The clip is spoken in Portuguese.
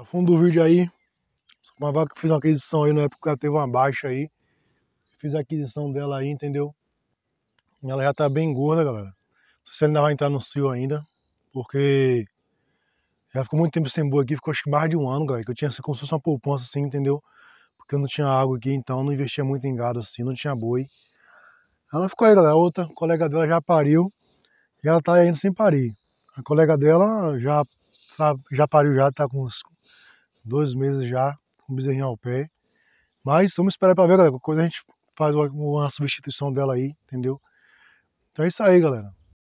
No tá fundo do vídeo aí, uma vaca que fiz uma aquisição aí na época que ela teve uma baixa aí. Fiz a aquisição dela aí, entendeu? Ela já tá bem gorda, galera. Não sei se ela ainda vai entrar no cio ainda, porque já ficou muito tempo sem boa aqui, ficou acho que mais de um ano, galera. Que eu tinha assim, como se fosse uma poupança assim, entendeu? Porque eu não tinha água aqui, então não investia muito em gado assim, não tinha boi. Ela ficou aí, galera. Outra colega dela já pariu e ela tá indo sem parir. A colega dela já, tá, já pariu, já tá com uns dois meses já, com um bezerrinho ao pé. Mas vamos esperar para ver, galera. Quando a gente faz uma substituição dela aí, entendeu? Então é isso aí, galera.